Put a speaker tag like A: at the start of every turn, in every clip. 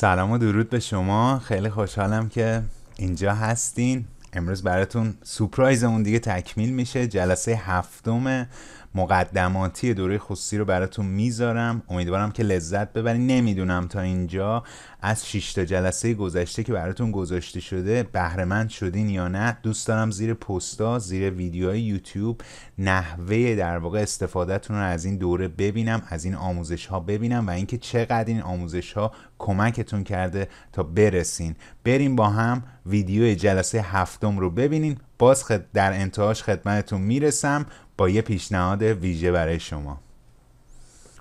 A: سلام و درود به شما خیلی خوشحالم که اینجا هستین امروز براتون سپرایزمون دیگه تکمیل میشه جلسه هفتم مقدماتی دوره خصوصی رو براتون میذارم امیدوارم که لذت ببرین نمیدونم تا اینجا از شیشتا جلسه گذشته که براتون گذاشته شده بهرهمند شدین یا نه دوست دارم زیر پستا زیر ویدیوهای یوتیوب نحوه در واقع استفادهتون رو از این دوره ببینم از این آموزش ها ببینم و اینکه چقدر این آموزش ها کمکتون کرده تا برسین بریم با هم ویدیو جلسه هفتم رو ببینین باز در انتهاش خدمتتون میرسم با یه پیشنهاد ویژه برای شما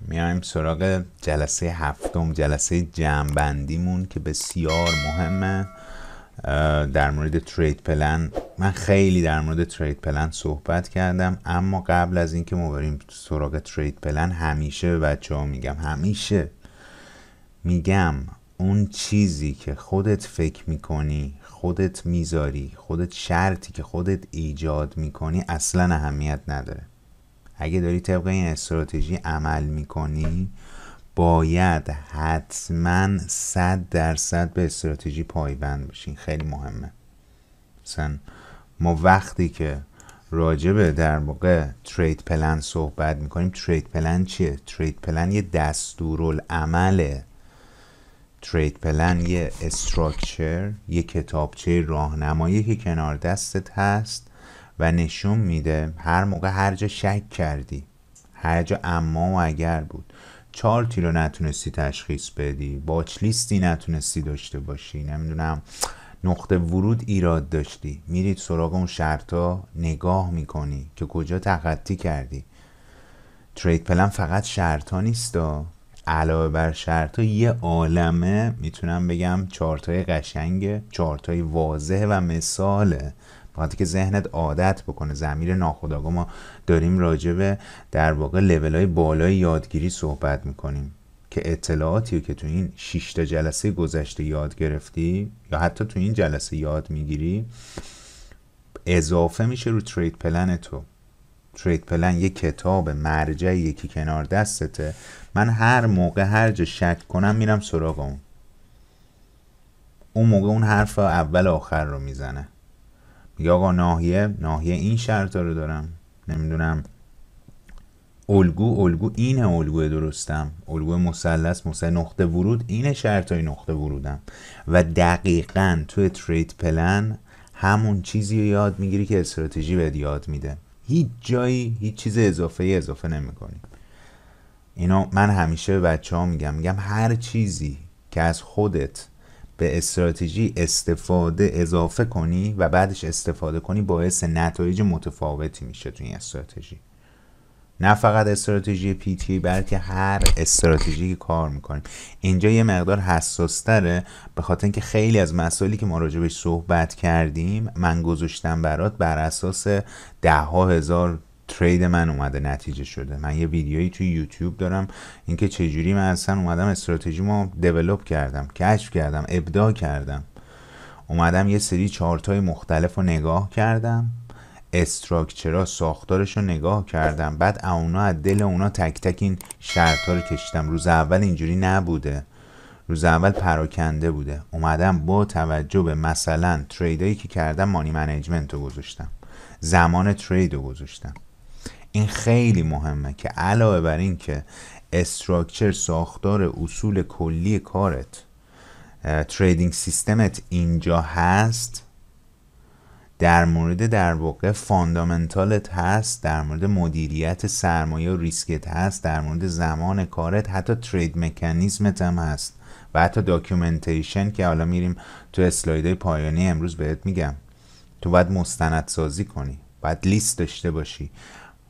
A: میایم سراغ جلسه هفتم جلسه جمعبندیمون که بسیار مهمه در مورد ترید پلن من خیلی در مورد ترید پلن صحبت کردم اما قبل از اینکه ما بریم سراغ ترید پلن همیشه به بچه ها میگم همیشه میگم اون چیزی که خودت فکر میکنی خودت میذاری خودت شرطی که خودت ایجاد میکنی اصلا اهمیت نداره اگه داری طبق این استراتژی عمل میکنی باید حتما 100 درصد به استراتژی پایبند باشین خیلی مهمه مثلا ما وقتی که به در موقع ترید پلن صحبت میکنیم ترید پلن چیه؟ ترید پلن یه دستورالعمله ترید پلن یه استراکچر یه کتابچه راهنمایی که کنار دستت هست و نشون میده هر موقع هر جا شک کردی هر جا اما و اگر بود چارتی رو نتونستی تشخیص بدی باچ لیستی نتونستی داشته باشی نمیدونم نقطه ورود ایراد داشتی میرید سراغ اون شرطا نگاه میکنی که کجا تخطی کردی ترید پلن فقط شرطا نیستا علاوه بر شرط یه عالمه میتونم بگم چارتای قشنگه چارتای واضح و مثاله باید که ذهنت عادت بکنه زمیر ناخداغا ما داریم به در واقع لیول های بالای یادگیری صحبت میکنیم که اطلاعاتی که تو این 6 تا جلسه گذشته یاد گرفتی یا حتی تو این جلسه یاد میگیری اضافه میشه رو ترید پلن تو ترید پلن یه کتاب مرجعیه که کنار دستته من هر موقع هر جا شک کنم میرم سراغ اون اون موقع اون حرف اول آخر رو میزنه میگه آقا ناحیه ناحیه این شرط رو دارم نمیدونم الگو الگو اینه الگو درستم الگو مثلث مثل نقطه ورود اینه شرط های نقطه ورودم و دقیقا توی ترید پلن همون چیزی رو یاد میگیری که استراتژی بهت یاد میده هیچ جایی هیچ چیز اضافه ای اضافه نمیکنی اینو من همیشه به بچه ها میگم میگم هر چیزی که از خودت به استراتژی استفاده اضافه کنی و بعدش استفاده کنی باعث نتایج متفاوتی میشه تو این استراتژی نه فقط استراتژی پی تی بلکه هر استراتژی که کار میکنیم اینجا یه مقدار حساس تره به خاطر اینکه خیلی از مسائلی که ما راجع بهش صحبت کردیم من گذاشتم برات بر اساس ده ها هزار ترید من اومده نتیجه شده من یه ویدیویی توی یوتیوب دارم اینکه چجوری من اصلا اومدم ما دیولپ کردم کشف کردم ابدا کردم اومدم یه سری چارتای مختلف رو نگاه کردم استراکچرا ساختارش رو نگاه کردم بعد اونا از دل اونا تک تک این شرط رو کشیدم روز اول اینجوری نبوده روز اول پراکنده بوده اومدم با توجه به مثلا تریدایی که کردم مانی منیجمنت رو گذاشتم زمان ترید رو گذاشتم این خیلی مهمه که علاوه بر این که استراکچر ساختار اصول کلی کارت تریدینگ سیستمت اینجا هست در مورد در واقع فاندامنتالت هست در مورد مدیریت سرمایه و ریسکت هست در مورد زمان کارت حتی ترید مکانیزمت هم هست و حتی داکیومنتیشن که حالا میریم تو اسلایدهای پایانی امروز بهت میگم تو باید سازی کنی باید لیست داشته باشی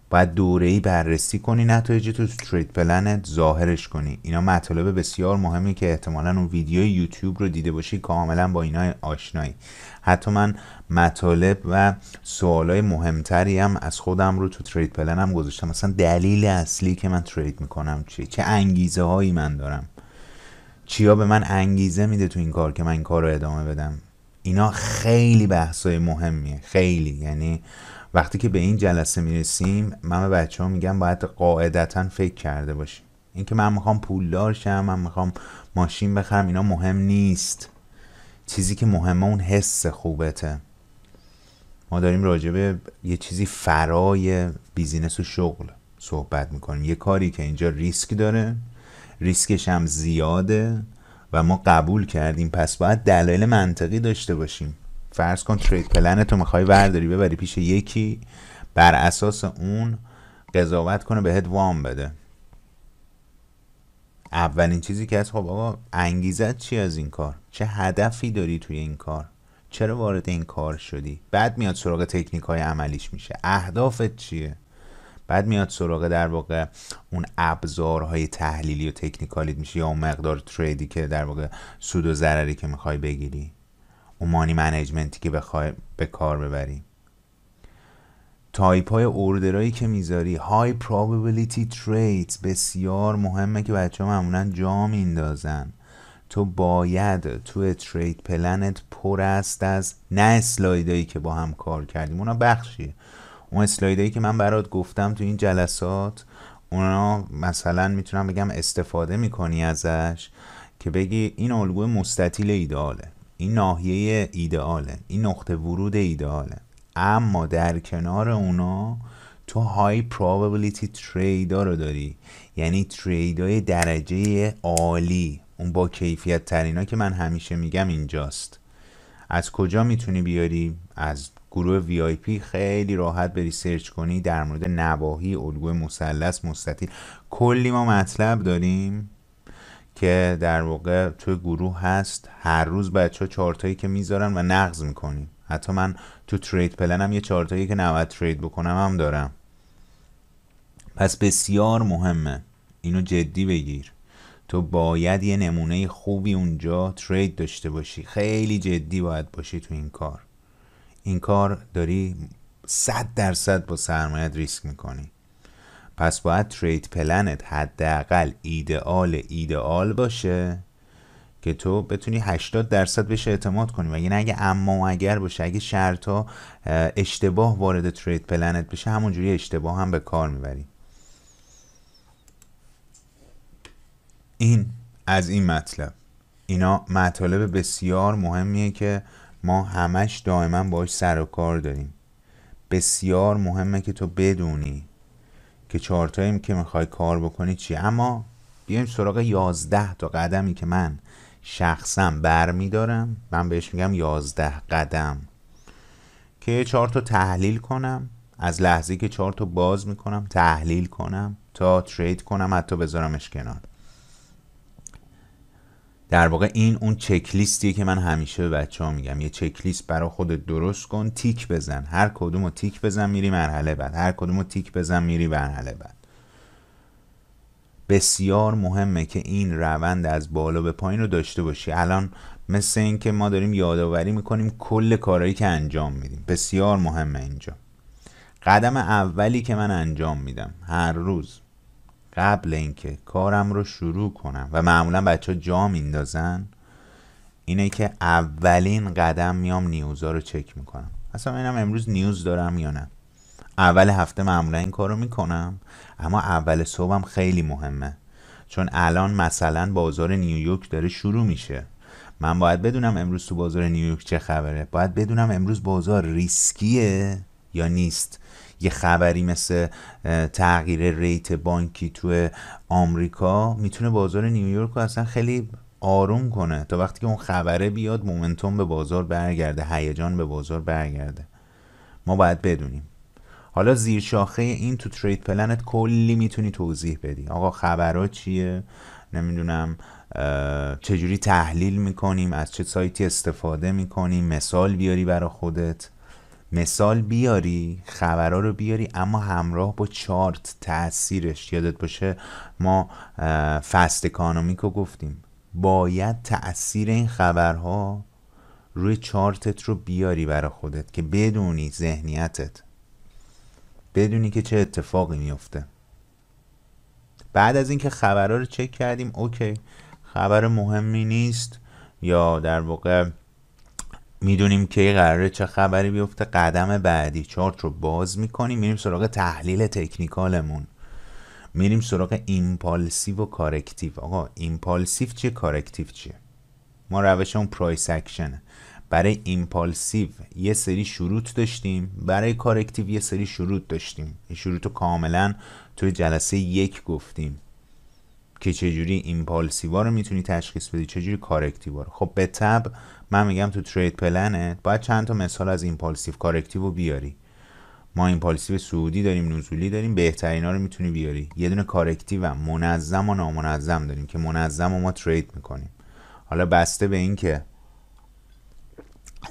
A: باید دوره ای بررسی کنی نتایج تو ترید پلنت ظاهرش کنی اینا مطالب بسیار مهمی که احتمالا اون ویدیو یوتیوب رو دیده باشی کاملا با اینا آشنایی حتی من مطالب و سوالای مهمتری هم از خودم رو تو ترید پلنم گذاشتم مثلا دلیل اصلی که من ترید میکنم چیه چه انگیزه هایی من دارم چیا به من انگیزه میده تو این کار که من این کار رو ادامه بدم اینا خیلی بحثای مهمیه خیلی یعنی وقتی که به این جلسه میرسیم من به بچه ها میگم باید قاعدتا فکر کرده باشیم اینکه من میخوام پولدار شم من میخوام ماشین بخرم اینا مهم نیست چیزی که مهمه اون حس خوبته ما داریم به یه چیزی فرای بیزینس و شغل صحبت میکنیم یه کاری که اینجا ریسک داره ریسکش هم زیاده و ما قبول کردیم پس باید دلایل منطقی داشته باشیم فرض کن ترید پلن تو میخوای ورداری ببری پیش یکی بر اساس اون قضاوت کنه بهت وام بده اولین چیزی که از خب آقا انگیزت چی از این کار چه هدفی داری توی این کار چرا وارد این کار شدی بعد میاد سراغ تکنیک های عملیش میشه اهدافت چیه بعد میاد سراغ در واقع اون ابزارهای تحلیلی و تکنیکالیت میشه یا اون مقدار تریدی که در واقع سود و ضرری که میخوای بگیری مانی منیجمنتی که بخوای به کار ببری تایپ های اوردرایی که میذاری های probability تریدز بسیار مهمه که بچه ها معمولا جا میندازن تو باید تو ترید پلنت پر است از نه اسلایدایی که با هم کار کردیم اونا بخشی اون اسلایدایی که من برات گفتم تو این جلسات اونا مثلا میتونم بگم استفاده میکنی ازش که بگی این الگوی مستطیل ایداله این ناحیه ایدئاله این نقطه ورود ایدئاله اما در کنار اونا تو های probability ترید رو داری یعنی تریدای های درجه عالی اون با کیفیت ترین ها که من همیشه میگم اینجاست از کجا میتونی بیاری؟ از گروه وی آی پی خیلی راحت بری سرچ کنی در مورد نواحی الگوی مثلث مستطیل کلی ما مطلب داریم که در واقع توی گروه هست هر روز بچه ها چارتایی که میذارن و نقض میکنیم حتی من تو ترید پلنم یه چارتایی که 90 ترید بکنم هم دارم پس بسیار مهمه اینو جدی بگیر تو باید یه نمونه خوبی اونجا ترید داشته باشی خیلی جدی باید باشی تو این کار این کار داری صد درصد با سرمایت ریسک میکنی پس باید ترید پلنت حداقل ایدئال ایدئال باشه که تو بتونی 80 درصد بهش اعتماد کنی و یعنی اگه اما و اگر باشه اگه شرط اشتباه وارد ترید پلنت بشه همونجوری اشتباه هم به کار میبری این از این مطلب اینا مطالب بسیار مهمیه که ما همش دائما باش سر و کار داریم بسیار مهمه که تو بدونی که چهارتاییم که میخوای کار بکنی چی اما بیایم سراغ یازده تا قدمی که من شخصا برمیدارم من بهش میگم یازده قدم که چهار تا تحلیل کنم از لحظه که چهار باز میکنم تحلیل کنم تا ترید کنم حتی بذارمش کنار در واقع این اون چکلیستیه که من همیشه به بچه ها میگم یه چک لیست برا خودت درست کن تیک بزن هر کدوم رو تیک بزن میری مرحله بعد هر کدوم رو تیک بزن میری مرحله بعد بسیار مهمه که این روند از بالا به پایین رو داشته باشی الان مثل اینکه ما داریم یادآوری میکنیم کل کارهایی که انجام میدیم بسیار مهمه اینجا قدم اولی که من انجام میدم هر روز قبل اینکه کارم رو شروع کنم و معمولا بچه ها جا میندازن اینه که اولین قدم میام نیوزا رو چک میکنم اصلا اینم امروز نیوز دارم یا نه اول هفته معمولا این کارو میکنم اما اول صبحم خیلی مهمه چون الان مثلا بازار نیویورک داره شروع میشه من باید بدونم امروز تو بازار نیویورک چه خبره باید بدونم امروز بازار ریسکیه یا نیست یه خبری مثل تغییر ریت بانکی تو آمریکا میتونه بازار نیویورک رو اصلا خیلی آروم کنه تا وقتی که اون خبره بیاد مومنتوم به بازار برگرده هیجان به بازار برگرده ما باید بدونیم حالا زیر شاخه این تو ترید پلنت کلی میتونی توضیح بدی آقا خبرها چیه نمیدونم چجوری تحلیل میکنیم از چه سایتی استفاده میکنیم مثال بیاری برا خودت مثال بیاری خبرها رو بیاری اما همراه با چارت تاثیرش یادت باشه ما فست اکانومیک رو گفتیم باید تاثیر این خبرها روی چارتت رو بیاری برای خودت که بدونی ذهنیتت بدونی که چه اتفاقی میفته بعد از اینکه خبرها رو چک کردیم اوکی خبر مهمی نیست یا در واقع میدونیم یه قراره چه خبری بیفته قدم بعدی چارت رو باز میکنیم میریم سراغ تحلیل تکنیکالمون میریم سراغ ایمپالسیو و کارکتیو آقا ایمپالسیو چیه کارکتیو چیه ما روش اون پرایس اکشنه برای ایمپالسیو یه سری شروط داشتیم برای کارکتیو یه سری شروط داشتیم این شروط رو کاملا توی جلسه یک گفتیم که چجوری ایمپالسیوا رو میتونی تشخیص بدی چجوری کارکتیوا رو خب به تب من میگم تو ترید پلنت باید چند تا مثال از ایمپالسیو کارکتیو رو بیاری ما ایمپالسیو سعودی داریم نزولی داریم بهترین ها رو میتونی بیاری یه دونه کارکتیو هم منظم و نامنظم داریم که منظم و ما ترید میکنیم حالا بسته به این که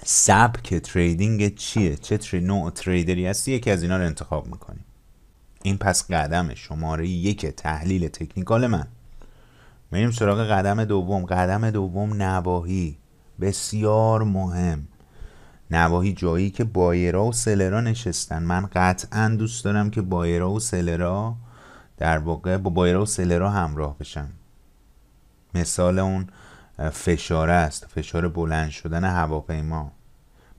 A: سبک تریدینگ چیه چه تری... نوع تریدری هستی یکی از اینا رو انتخاب میکنیم این پس قدم شماره یک تحلیل تکنیکال من میریم سراغ قدم دوم قدم دوم نواهی بسیار مهم نواهی جایی که بایرا و سلرا نشستن من قطعا دوست دارم که بایرا و سلرا در واقع با بایرا و سلرا همراه بشن مثال اون فشار است فشار بلند شدن هواپیما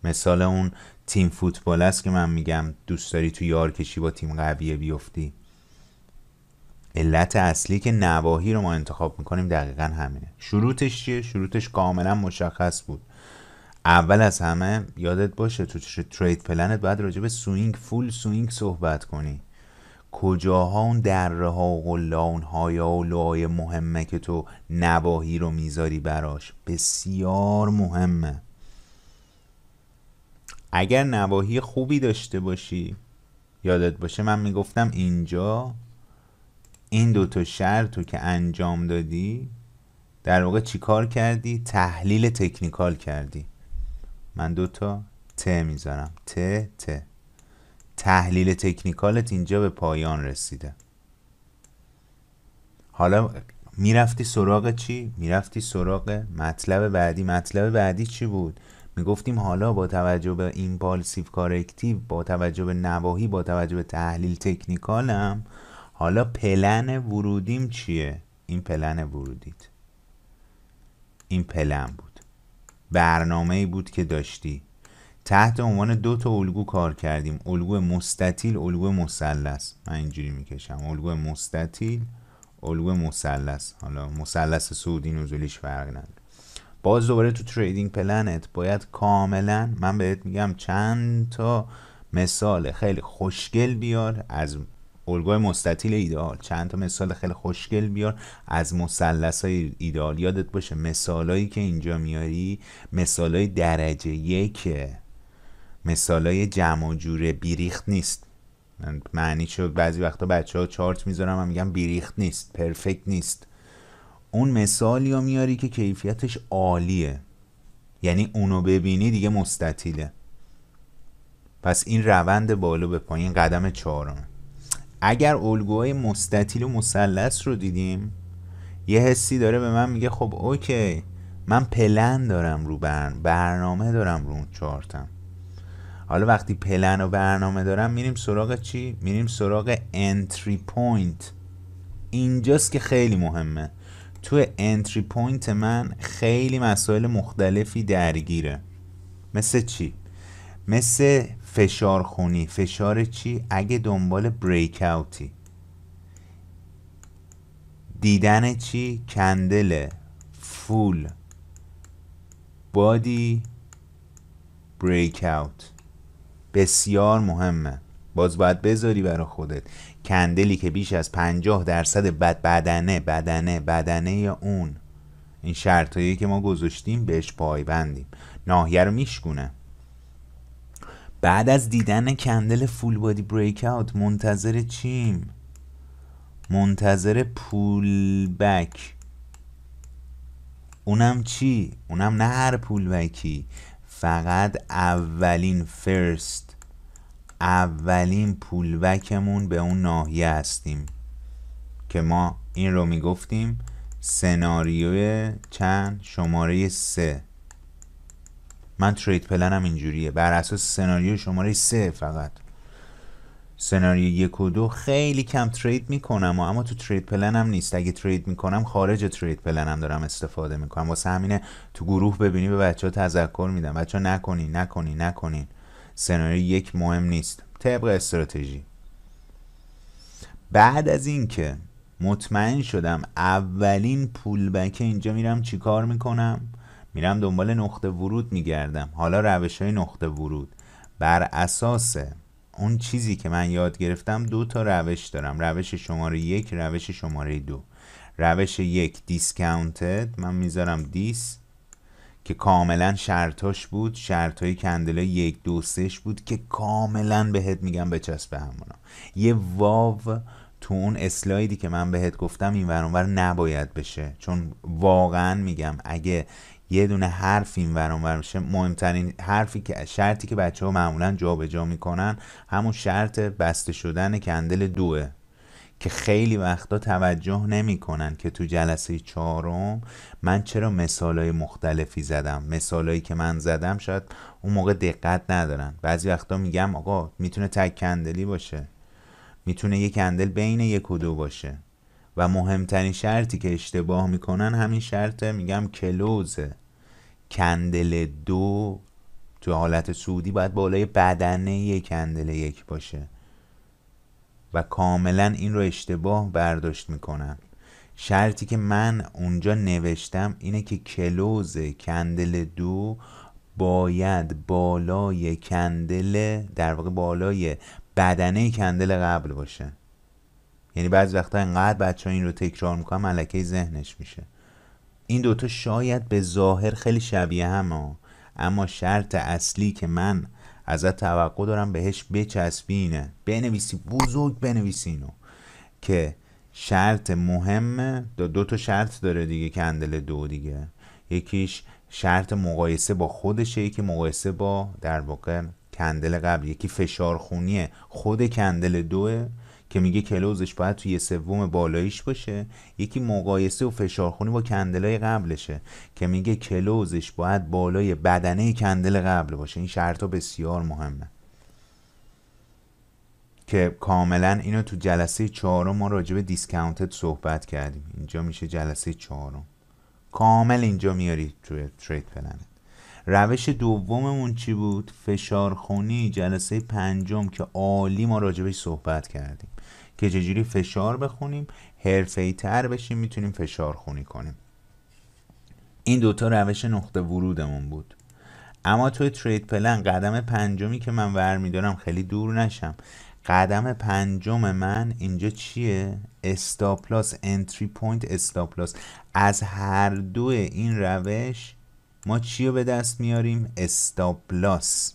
A: مثال اون تیم فوتبال است که من میگم دوست داری تو کشی با تیم قویه بیفتی علت اصلی که نواهی رو ما انتخاب میکنیم دقیقا همینه شروطش چیه؟ شروطش کاملا مشخص بود اول از همه یادت باشه تو ترید پلنت باید راجع به سوینگ فول سوینگ صحبت کنی کجاها اون دره ها و اون های و لای مهمه که تو نواهی رو میذاری براش بسیار مهمه اگر نواهی خوبی داشته باشی یادت باشه من میگفتم اینجا این دوتا شرط رو که انجام دادی در واقع چیکار کردی تحلیل تکنیکال کردی من دوتا ت میذارم ت ت تحلیل تکنیکالت اینجا به پایان رسیده حالا میرفتی سراغ چی؟ میرفتی سراغ مطلب بعدی مطلب بعدی چی بود؟ میگفتیم حالا با توجه به ایمپالسیف کارکتیو با توجه به نواهی با توجه به تحلیل تکنیکالم حالا پلن ورودیم چیه این پلن ورودیت این پلن بود برنامه ای بود که داشتی تحت عنوان دو تا الگو کار کردیم الگو مستطیل الگو مثلث من اینجوری میکشم الگو مستطیل الگو مثلث حالا مثلث سعودی نزولیش فرق نداره باز دوباره تو تریدینگ پلنت باید کاملا من بهت میگم چند تا مثال خیلی خوشگل بیار از الگوی مستطیل ایدئال چند تا مثال خیلی خوشگل بیار از مثلث های ایدئال یادت باشه مثالایی که اینجا میاری های درجه یکه های جمع و جوره بیریخت نیست معنی شد بعضی وقتا بچه ها چارت میذارم و میگم بیریخت نیست پرفکت نیست اون مثالی یا میاری که کیفیتش عالیه یعنی اونو ببینی دیگه مستطیله پس این روند بالا به پایین قدم چهارم اگر الگوهای مستطیل و مثلث رو دیدیم یه حسی داره به من میگه خب اوکی من پلن دارم رو برن برنامه دارم رو اون چارتم حالا وقتی پلن و برنامه دارم میریم سراغ چی؟ میریم سراغ انتری پوینت اینجاست که خیلی مهمه تو انتری پوینت من خیلی مسائل مختلفی درگیره مثل چی؟ مثل فشار خونی فشار چی اگه دنبال بریک اوتی دیدن چی کندل فول بادی بریک اوت بسیار مهمه باز باید بذاری برا خودت کندلی که بیش از پنجاه درصد بد بدنه بدنه بدنه یا اون این شرطایی که ما گذاشتیم بهش پایبندیم ناحیه رو میشکونه بعد از دیدن کندل فول بادی بریک اوت منتظر چیم منتظر پول بک اونم چی؟ اونم نه هر پول بکی فقط اولین فرست اولین پول بکمون به اون ناحیه هستیم که ما این رو میگفتیم سناریو چند شماره سه من ترید پلنم اینجوریه بر اساس سناریو شماره سه فقط سناریو یک و دو خیلی کم ترید میکنم و اما تو ترید پلنم نیست اگه ترید میکنم خارج ترید پلنم دارم استفاده میکنم واسه همینه تو گروه ببینی به بچه ها تذکر میدم بچه ها نکنی نکنی نکنین سناریو یک مهم نیست طبق استراتژی بعد از اینکه مطمئن شدم اولین پول بکه اینجا میرم چیکار میکنم میرم دنبال نقطه ورود میگردم حالا روش های نقطه ورود بر اساس اون چیزی که من یاد گرفتم دو تا روش دارم روش شماره یک روش شماره دو روش یک دیسکاونتد من میذارم دیس که کاملا شرطاش بود های کندلا یک دو سش بود که کاملا بهت میگم به به همونا یه واو تو اون اسلایدی که من بهت گفتم این ورانور نباید بشه چون واقعا میگم اگه یه دونه حرف این ور میشه مهمترین حرفی که شرطی که بچه ها معمولا جابجا جا میکنن همون شرط بسته شدن کندل دوه که خیلی وقتا توجه نمیکنن که تو جلسه چهارم من چرا های مختلفی زدم مثالایی که من زدم شاید اون موقع دقت ندارن بعضی وقتا میگم آقا میتونه تک کندلی باشه میتونه یک کندل بین یک و دو باشه و مهمترین شرطی که اشتباه میکنن همین شرطه میگم کلوز کندل دو تو حالت سودی باید بالای بدنه یک کندل یک باشه و کاملا این رو اشتباه برداشت میکنن شرطی که من اونجا نوشتم اینه که کلوز کندل دو باید بالای کندل در واقع بالای بدنه کندل قبل باشه یعنی بعضی وقتا انقدر بچه ها این رو تکرار میکنن ملکه ذهنش میشه این دوتا شاید به ظاهر خیلی شبیه هم اما شرط اصلی که من ازت توقع دارم بهش بچسبی اینه بنویسی بزرگ بنویسی اینو که شرط مهم دو, دو تا شرط داره دیگه کندل دو دیگه یکیش شرط مقایسه با خودشه یکی مقایسه با در واقع کندل قبل یکی فشار خود کندل دوه که میگه کلوزش باید توی سوم بالاییش باشه یکی مقایسه و فشارخونی با کندلای قبلشه که میگه کلوزش باید بالای بدنه کندل قبل باشه این شرط بسیار مهمه که کاملا اینو تو جلسه چهارم ما راجع به دیسکاونتد صحبت کردیم اینجا میشه جلسه چهارم کامل اینجا میاری توی ترید پلنت روش دوممون چی بود؟ فشارخونی جلسه پنجم که عالی ما راجبش صحبت کردیم که چجوری فشار بخونیم ای تر بشیم میتونیم فشار خونی کنیم این دوتا روش نقطه ورودمون بود اما توی ترید پلن قدم پنجمی که من میدارم خیلی دور نشم قدم پنجم من اینجا چیه؟ استاپلاس انتری پوینت استاپلاس از هر دو این روش ما چی رو به دست میاریم؟ استاپلاس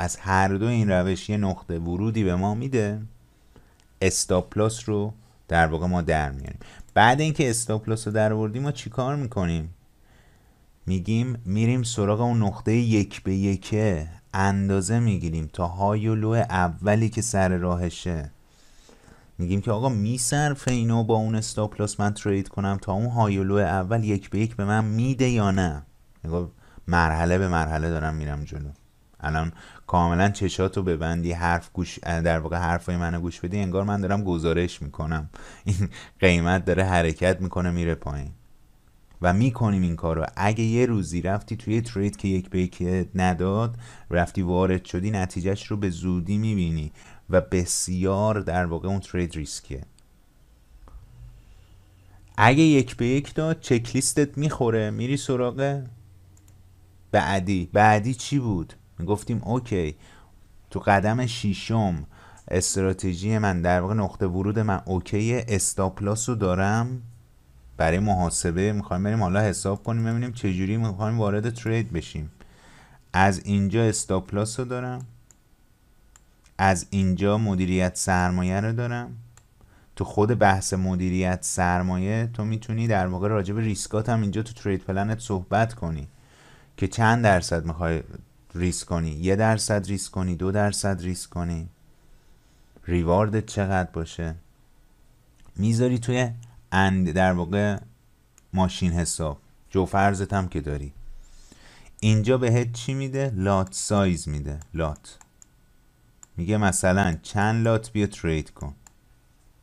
A: از هر دو این روش یه نقطه ورودی به ما میده استاپلاس رو در واقع ما در میاریم بعد اینکه استاپلاس رو در آوردیم ما چیکار میکنیم میگیم میریم سراغ اون نقطه یک به یکه اندازه میگیریم تا های و لو اولی که سر راهشه میگیم که آقا میصرفه اینو با اون استاپلاس من ترید کنم تا اون های و لو اول یک به یک به من میده یا نه نگاه یعنی مرحله به مرحله دارم میرم جلو الان کاملا چشاتو ببندی حرف گوش در واقع حرفای منو گوش بدی انگار من دارم گزارش میکنم این قیمت داره حرکت میکنه میره پایین و میکنیم این کارو اگه یه روزی رفتی توی ترید که یک به نداد رفتی وارد شدی نتیجهش رو به زودی میبینی و بسیار در واقع اون ترید ریسکیه اگه یک به یک داد چک میخوره میری سراغ بعدی بعدی چی بود میگفتیم اوکی تو قدم شیشم استراتژی من در واقع نقطه ورود من اوکی استاپلاس رو دارم برای محاسبه میخوایم بریم حالا حساب کنیم ببینیم چجوری میخوایم وارد ترید بشیم از اینجا استاپلاس رو دارم از اینجا مدیریت سرمایه رو دارم تو خود بحث مدیریت سرمایه تو میتونی در واقع راجع به ریسکات هم اینجا تو ترید پلنت صحبت کنی که چند درصد میخوای ریسک کنی یه درصد ریسک کنی دو درصد ریسک کنی ریواردت چقدر باشه میذاری توی اند در واقع ماشین حساب جو فرضت هم که داری اینجا بهت چی میده لات سایز میده لات میگه مثلا چند لات بیا ترید کن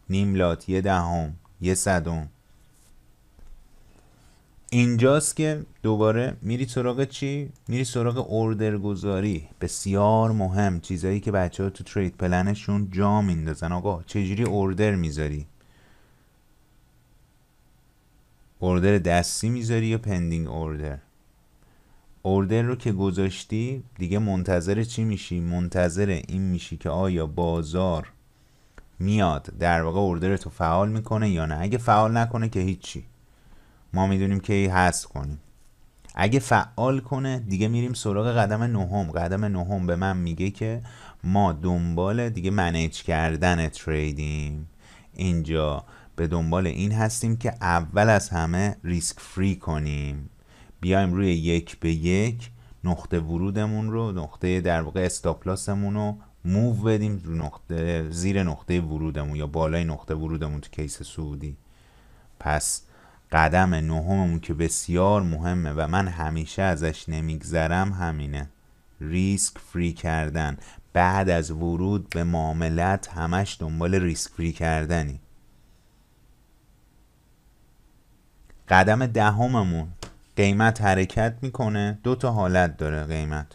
A: نیم لات یه دهم ده یه صدم اینجاست که دوباره میری سراغ چی؟ میری سراغ اردر گذاری بسیار مهم چیزایی که بچه ها تو ترید پلنشون جا میندازن آقا چجوری اردر میذاری؟ اردر دستی میذاری یا پندینگ اردر؟ اردر رو که گذاشتی دیگه منتظر چی میشی؟ منتظر این میشی که آیا بازار میاد در واقع اردر تو فعال میکنه یا نه اگه فعال نکنه که هیچی ما میدونیم که ای هست کنیم اگه فعال کنه دیگه میریم سراغ قدم نهم قدم نهم به من میگه که ما دنبال دیگه منیج کردن تریدیم اینجا به دنبال این هستیم که اول از همه ریسک فری کنیم بیایم روی یک به یک نقطه ورودمون رو نقطه در واقع استاپلاسمون رو موو بدیم رو نقطه زیر نقطه ورودمون یا بالای نقطه ورودمون تو کیس سعودی پس قدم نهممون که بسیار مهمه و من همیشه ازش نمیگذرم همینه ریسک فری کردن بعد از ورود به معاملت همش دنبال ریسک فری کردنی قدم دهممون قیمت حرکت میکنه دو تا حالت داره قیمت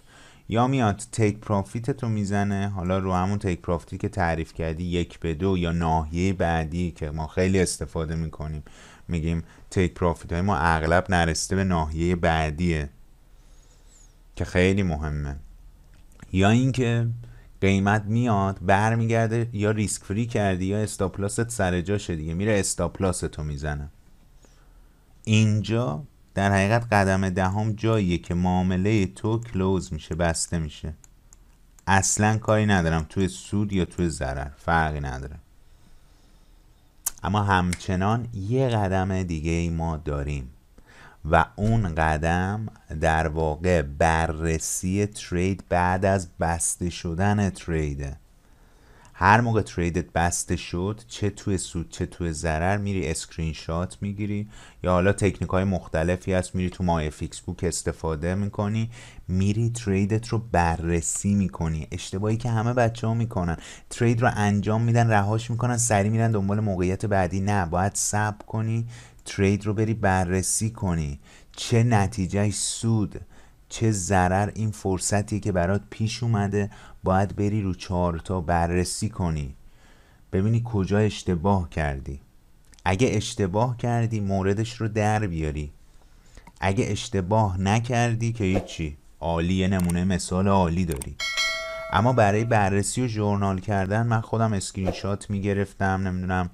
A: یا میاد تیک پروفیت تو میزنه حالا رو همون تیک پرافیتی که تعریف کردی یک به دو یا ناحیه بعدی که ما خیلی استفاده میکنیم میگیم تیک پروفیت های ما اغلب نرسیده به ناحیه بعدیه که خیلی مهمه یا اینکه قیمت میاد برمیگرده یا ریسک فری کردی یا استاپلاست سر جاشه دیگه میره استاپلاس تو میزنه اینجا در حقیقت قدم دهم جاییه که معامله تو کلوز میشه بسته میشه اصلا کاری ندارم توی سود یا توی ضرر فرقی نداره اما همچنان یه قدم دیگه ای ما داریم و اون قدم در واقع بررسی ترید بعد از بسته شدن تریده هر موقع تریدت بسته شد چه توی سود چه توی ضرر میری اسکرین شات میگیری یا حالا تکنیک های مختلفی هست میری تو مای فیکس بوک استفاده میکنی میری تریدت رو بررسی میکنی اشتباهی که همه بچه ها میکنن ترید رو انجام میدن رهاش میکنن سری میرن دنبال موقعیت بعدی نه باید صبر کنی ترید رو بری بررسی کنی چه نتیجهش سود چه ضرر این فرصتی که برات پیش اومده باید بری رو تا بررسی کنی ببینی کجا اشتباه کردی اگه اشتباه کردی موردش رو در بیاری اگه اشتباه نکردی که هیچی عالی نمونه مثال عالی داری اما برای بررسی و جورنال کردن من خودم اسکرین شات میگرفتم نمیدونم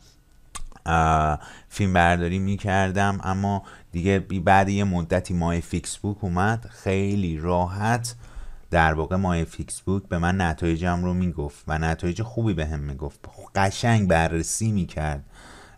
A: فیلم برداری میکردم اما دیگه بعد یه مدتی ماه فیکس بوک اومد خیلی راحت در واقع مای فیکس بوک به من نتایجم رو میگفت و نتایج خوبی به هم میگفت قشنگ بررسی میکرد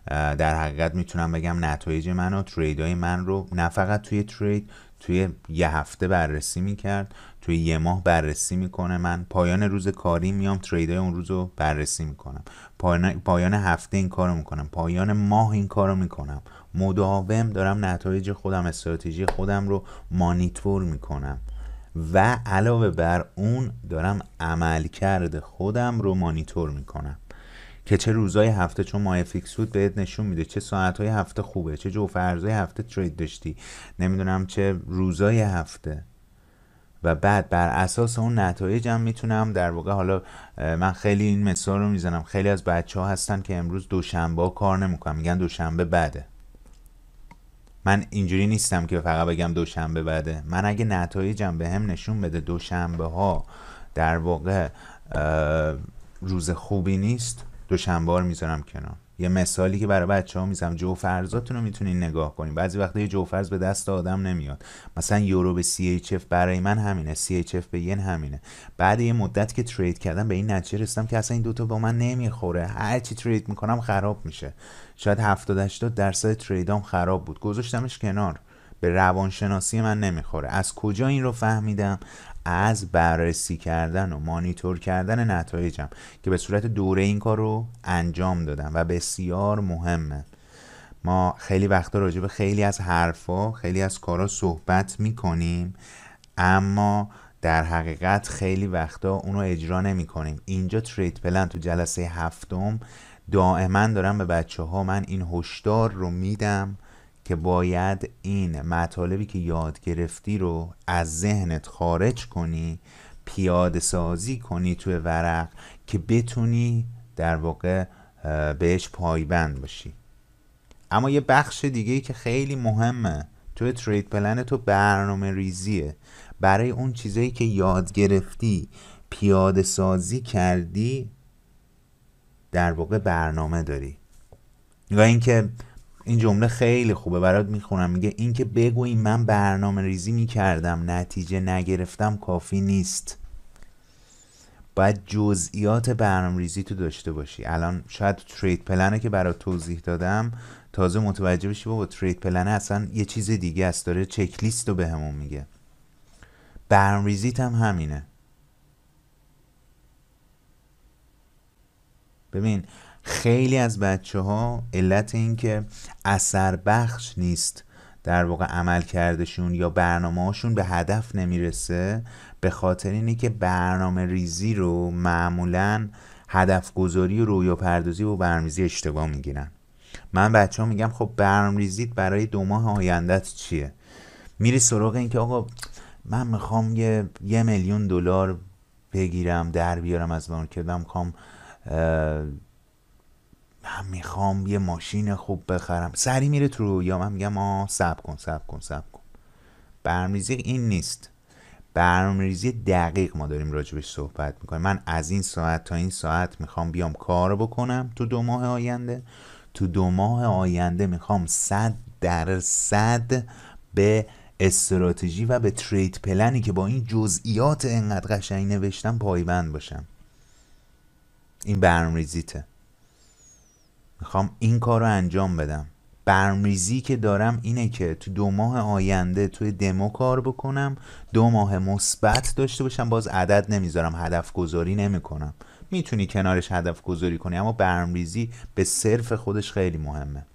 A: در حقیقت میتونم بگم نتایج من و ترید های من رو نه فقط توی ترید توی یه هفته بررسی میکرد توی یه ماه بررسی میکنه من پایان روز کاری میام های اون روز رو بررسی میکنم پایان, پایان هفته این کارو میکنم پایان ماه این کارو میکنم مداوم دارم نتایج خودم استراتژی خودم رو مانیتور میکنم و علاوه بر اون دارم عملکرد خودم رو مانیتور میکنم که چه روزای هفته چون مای فیکس بود بهت نشون میده چه ساعتهای هفته خوبه چه جو هفته ترید داشتی نمیدونم چه روزای هفته و بعد بر اساس اون نتایجم میتونم در واقع حالا من خیلی این مثال رو میزنم خیلی از بچه ها هستن که امروز دوشنبه کار نمیکنم میگن دوشنبه بده من اینجوری نیستم که فقط بگم دوشنبه بده من اگه نتایجم به هم نشون بده دوشنبه ها در واقع روز خوبی نیست دوشنبه رو میذارم کنار یه مثالی که برای بچه ها میزنم جو فرضاتون رو میتونین نگاه کنین بعضی وقتا یه جو فرز به دست آدم نمیاد مثلا یورو به اف برای من همینه اف به ین همینه بعد یه مدت که ترید کردم به این نتیجه رسیدم که اصلا این دوتا با من نمیخوره هرچی ترید میکنم خراب میشه شاید 70 80 درصد تریدام خراب بود گذاشتمش کنار به روانشناسی من نمیخوره از کجا این رو فهمیدم از بررسی کردن و مانیتور کردن نتایجم که به صورت دوره این کار رو انجام دادم و بسیار مهمه ما خیلی وقتا راجع به خیلی از حرفا خیلی از کارا صحبت میکنیم اما در حقیقت خیلی وقتا اونو اجرا نمی کنیم اینجا ترید پلن تو جلسه هفتم دائما دارم به بچه ها من این هشدار رو میدم که باید این مطالبی که یاد گرفتی رو از ذهنت خارج کنی پیاده سازی کنی توی ورق که بتونی در واقع بهش پایبند باشی اما یه بخش دیگه که خیلی مهمه توی ترید پلن تو برنامه ریزیه برای اون چیزایی که یاد گرفتی پیاده سازی کردی در واقع برنامه داری و اینکه این جمله خیلی خوبه برات میخونم میگه اینکه بگویی من برنامه ریزی میکردم نتیجه نگرفتم کافی نیست باید جزئیات برنامه ریزی تو داشته باشی الان شاید ترید پلنه که برات توضیح دادم تازه متوجه بشی بابا ترید پلنه اصلا یه چیز دیگه است داره چک لیست رو بهمون میگه برنامه ریزیت هم همینه ببین خیلی از بچه ها علت این که اثر بخش نیست در واقع عمل کردشون یا برنامه هاشون به هدف نمیرسه به خاطر اینه که برنامه ریزی رو معمولا هدف گذاری و رویا پردازی و برنامه‌ریزی اشتباه میگیرن من بچه ها میگم خب برنامه ریزید برای دو ماه آیندت چیه میری سراغ اینکه آقا من میخوام یه, یه میلیون دلار بگیرم در بیارم از کردم میخوام من میخوام یه ماشین خوب بخرم سری میره تو یا من میگم ما سب کن سب کن سب کن برنامه‌ریزی این نیست برنامه‌ریزی دقیق ما داریم راجبش صحبت میکنیم من از این ساعت تا این ساعت میخوام بیام کار بکنم تو دو ماه آینده تو دو ماه آینده میخوام صد صد به استراتژی و به ترید پلنی که با این جزئیات انقدر قشنگ نوشتم پایبند باشم این برمریزیته میخوام این کار رو انجام بدم برمریزی که دارم اینه که تو دو ماه آینده توی دمو کار بکنم دو ماه مثبت داشته باشم باز عدد نمیذارم هدف گذاری نمیکنم میتونی کنارش هدف گذاری کنی اما برمریزی به صرف خودش خیلی مهمه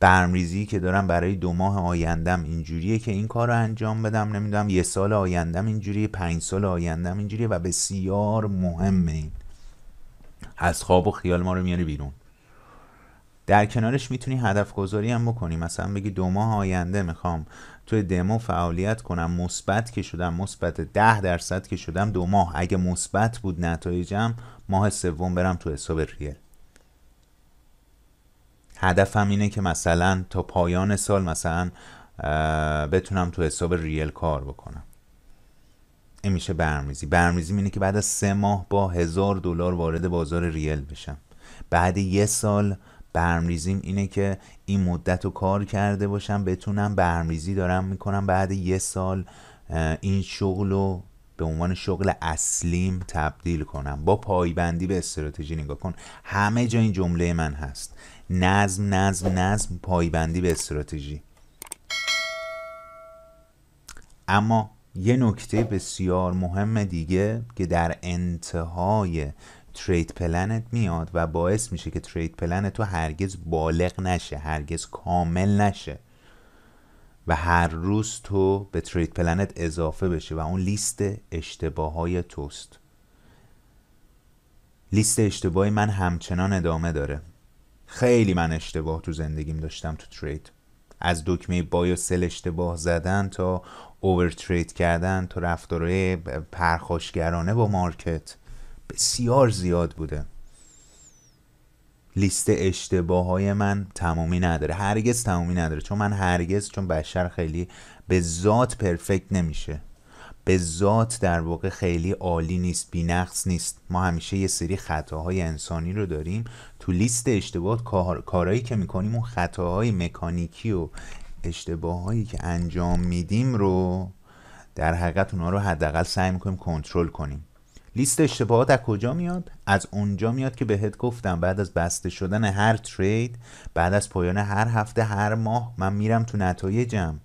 A: برمریزی که دارم برای دو ماه آیندم اینجوریه که این کار رو انجام بدم نمیدونم یه سال آیندم اینجوریه پنج سال آیندم اینجوریه و بسیار مهمه از خواب و خیال ما رو میاره بیرون در کنارش میتونی هدف گذاری هم بکنی مثلا بگی دو ماه آینده میخوام توی دمو فعالیت کنم مثبت که شدم مثبت ده درصد که شدم دو ماه اگه مثبت بود نتایجم ماه سوم برم تو حساب ریل هدفم اینه که مثلا تا پایان سال مثلا بتونم تو حساب ریل کار بکنم میشه برمیزی برمیزی اینه که بعد از سه ماه با هزار دلار وارد بازار ریل بشم بعد یه سال برمریزیم اینه که این مدت رو کار کرده باشم بتونم برمیزی دارم میکنم بعد یه سال این شغل رو به عنوان شغل اصلیم تبدیل کنم با پایبندی به استراتژی نگاه کن همه جا این جمله من هست نظم نظم نظم پایبندی به استراتژی اما یه نکته بسیار مهم دیگه که در انتهای ترید پلنت میاد و باعث میشه که ترید پلن تو هرگز بالغ نشه هرگز کامل نشه و هر روز تو به ترید پلنت اضافه بشه و اون لیست اشتباه های توست لیست اشتباهی من همچنان ادامه داره خیلی من اشتباه تو زندگیم داشتم تو ترید از دکمه بای و سل اشتباه زدن تا اوورترید کردن تو رفتارهای پرخاشگرانه با مارکت بسیار زیاد بوده لیست اشتباه های من تمامی نداره هرگز تمامی نداره چون من هرگز چون بشر خیلی به ذات پرفکت نمیشه به ذات در واقع خیلی عالی نیست بی نقص نیست ما همیشه یه سری خطاهای انسانی رو داریم تو لیست اشتباهات کار... کارهایی که میکنیم اون خطاهای مکانیکی و اشتباه هایی که انجام میدیم رو در حقیقت اونا رو حداقل سعی میکنیم کنترل کنیم لیست اشتباهات از کجا میاد از اونجا میاد که بهت گفتم بعد از بسته شدن هر ترید بعد از پایان هر هفته هر ماه من میرم تو نتایجم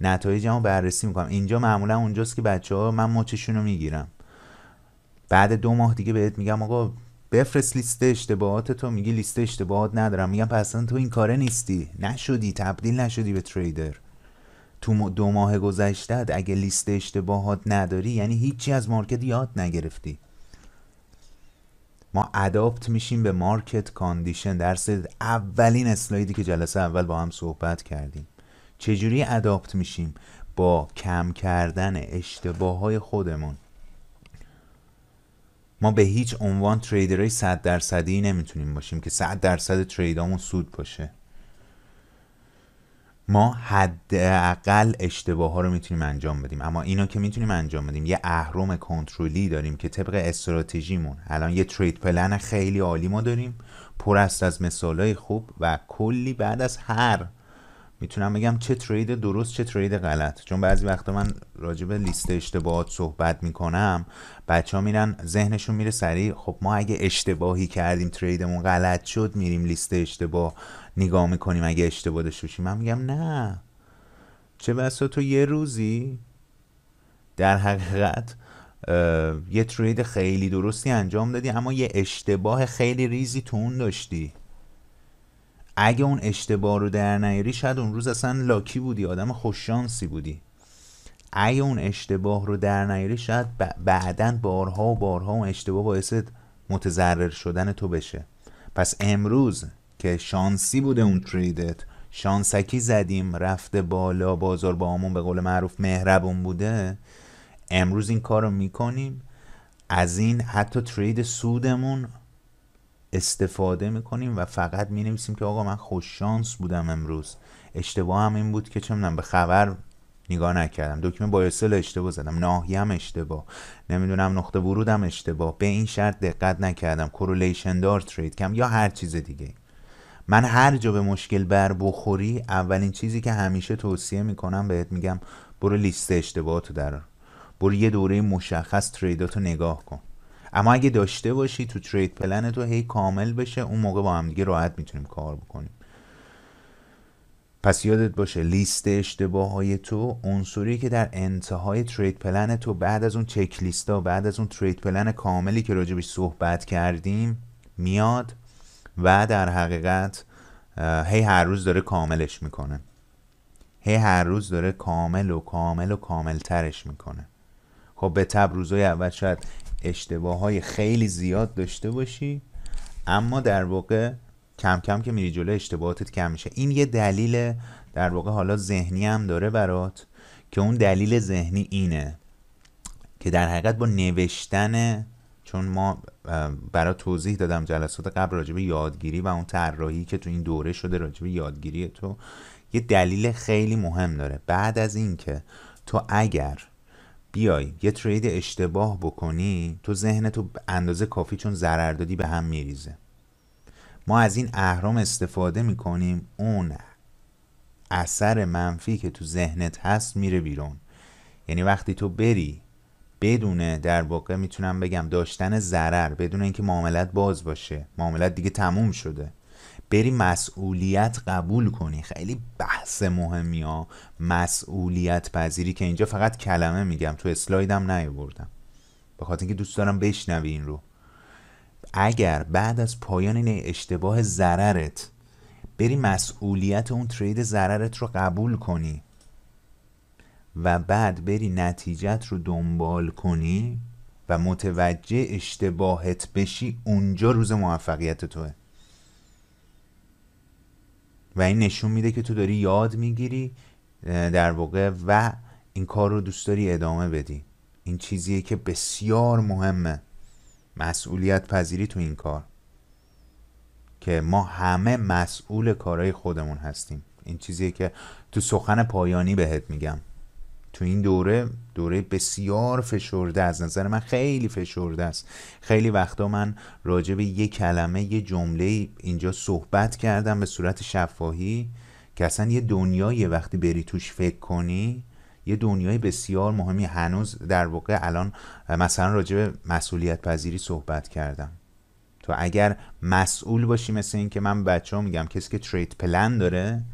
A: نتایجم رو بررسی میکنم اینجا معمولا اونجاست که بچه ها من مچشون رو میگیرم بعد دو ماه دیگه بهت میگم آقا بفرست لیست اشتباهات تو میگی لیست اشتباهات ندارم میگم پس تو این کاره نیستی نشدی تبدیل نشدی به تریدر تو دو ماه گذشته اگه لیست اشتباهات نداری یعنی هیچی از مارکت یاد نگرفتی ما اداپت میشیم به مارکت کاندیشن درس اولین اسلایدی که جلسه اول با هم صحبت کردیم چجوری اداپت میشیم با کم کردن اشتباه های خودمون ما به هیچ عنوان تریدرهای صد درصدی نمیتونیم باشیم که صد درصد تریدامون سود باشه ما حداقل اشتباه ها رو میتونیم انجام بدیم اما اینو که میتونیم انجام بدیم یه اهرم کنترلی داریم که طبق استراتژیمون الان یه ترید پلن خیلی عالی ما داریم پر است از های خوب و کلی بعد از هر میتونم بگم چه ترید درست چه ترید غلط چون بعضی وقتا من راجع به لیست اشتباهات صحبت میکنم بچه ها میرن ذهنشون میره سریع خب ما اگه اشتباهی کردیم تریدمون غلط شد میریم لیست اشتباه نگاه میکنیم اگه اشتباه داشته من میگم نه چه بسا تو یه روزی در حقیقت یه ترید خیلی درستی انجام دادی اما یه اشتباه خیلی ریزی تو اون داشتی اگه اون اشتباه رو در نیاری شاید اون روز اصلا لاکی بودی آدم خوششانسی بودی اگه اون اشتباه رو در نیاری شاید بعدا بارها و بارها اون اشتباه باعث متضرر شدن تو بشه پس امروز که شانسی بوده اون تریدت شانسکی زدیم رفته بالا بازار با همون به قول معروف مهربون بوده امروز این کار رو میکنیم از این حتی ترید سودمون استفاده میکنیم و فقط می که آقا من خوششانس بودم امروز اشتباه هم این بود که چه به خبر نگاه نکردم دکمه بایسل اشتباه زدم ناحیم اشتباه نمیدونم نقطه ورودم اشتباه به این شرط دقت نکردم کورولیشن دار ترید کم یا هر چیز دیگه من هر جا به مشکل بر بخوری اولین چیزی که همیشه توصیه میکنم بهت میگم برو لیست اشتباهاتو در برو یه دوره مشخص تریداتو نگاه کن اما اگه داشته باشی تو ترید پلن تو هی کامل بشه اون موقع با هم دیگه راحت میتونیم کار بکنیم پس یادت باشه لیست اشتباه های تو عنصری که در انتهای ترید پلن تو بعد از اون چک لیست ها بعد از اون ترید پلن کاملی که راجبش صحبت کردیم میاد و در حقیقت هی هر روز داره کاملش میکنه هی هر روز داره کامل و کامل و کامل ترش میکنه خب به تب روزای اول شاید اشتباه های خیلی زیاد داشته باشی اما در واقع کم کم که میری جلو اشتباهاتت کم میشه این یه دلیل در واقع حالا ذهنی هم داره برات که اون دلیل ذهنی اینه که در حقیقت با نوشتن چون ما برای توضیح دادم جلسات قبل راجبه یادگیری و اون طراحی که تو این دوره شده راجبه یادگیری تو یه دلیل خیلی مهم داره بعد از اینکه تو اگر بیای یه ترید اشتباه بکنی تو ذهن تو اندازه کافی چون دادی به هم میریزه ما از این اهرام استفاده میکنیم اون اثر منفی که تو ذهنت هست میره بیرون یعنی وقتی تو بری بدون در واقع میتونم بگم داشتن ضرر بدون اینکه معاملت باز باشه معاملت دیگه تموم شده بری مسئولیت قبول کنی خیلی بحث مهمی ها مسئولیت پذیری که اینجا فقط کلمه میگم تو اسلایدم نیاوردم به خاطر اینکه دوست دارم بشنوی این رو اگر بعد از پایان این اشتباه ضررت بری مسئولیت اون ترید ضررت رو قبول کنی و بعد بری نتیجت رو دنبال کنی و متوجه اشتباهت بشی اونجا روز موفقیت توه و این نشون میده که تو داری یاد میگیری در واقع و این کار رو دوست داری ادامه بدی این چیزیه که بسیار مهمه مسئولیت پذیری تو این کار که ما همه مسئول کارهای خودمون هستیم این چیزیه که تو سخن پایانی بهت میگم تو این دوره دوره بسیار فشرده از نظر من خیلی فشرده است خیلی وقتا من راجع به یک کلمه یه جمله اینجا صحبت کردم به صورت شفاهی که اصلا یه دنیای وقتی بری توش فکر کنی یه دنیای بسیار مهمی هنوز در واقع الان مثلا راجع به مسئولیت پذیری صحبت کردم تو اگر مسئول باشی مثل این که من بچه ها میگم کسی که تریت پلن داره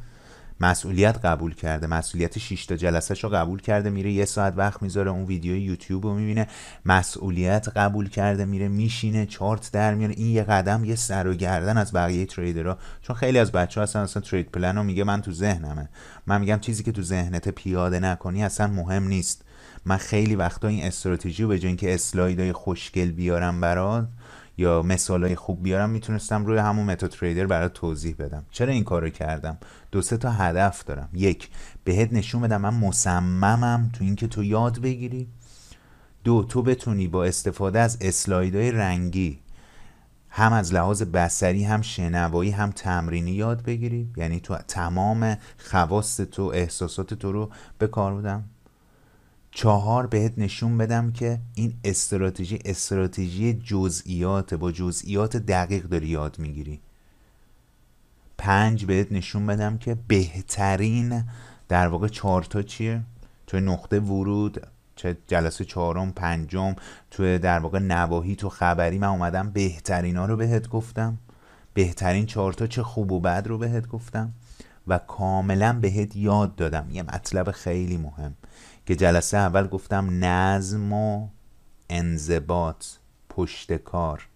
A: مسئولیت قبول کرده مسئولیت 6 تا جلسهش رو قبول کرده میره یه ساعت وقت میذاره اون ویدیو یوتیوب رو میبینه مسئولیت قبول کرده میره میشینه چارت در میاره این یه قدم یه سر و گردن از بقیه تریدرها چون خیلی از بچه ها اصلا اصلا ترید پلن رو میگه من تو ذهنمه من میگم چیزی که تو ذهنت پیاده نکنی اصلا مهم نیست من خیلی وقتا این استراتژی به جای اینکه اسلایدهای خوشگل بیارم برات یا مثالای خوب بیارم میتونستم روی همون متا تریدر برات توضیح بدم چرا این کارو کردم دو سه تا هدف دارم یک بهت نشون بدم من مصممم تو اینکه تو یاد بگیری دو تو بتونی با استفاده از های رنگی هم از لحاظ بسری هم شنوایی هم تمرینی یاد بگیری یعنی تو تمام خواست تو احساسات تو رو به کار بدم چهار بهت نشون بدم که این استراتژی استراتژی جزئیات با جزئیات دقیق داری یاد میگیری پنج بهت نشون بدم که بهترین در واقع تا چیه توی نقطه ورود چه جلسه چهارم پنجم توی در واقع نواهی تو خبری من اومدم بهترین ها رو بهت گفتم بهترین تا چه خوب و بد رو بهت گفتم و کاملا بهت یاد دادم یه مطلب خیلی مهم که جلسه اول گفتم نظم و انضباط پشت کار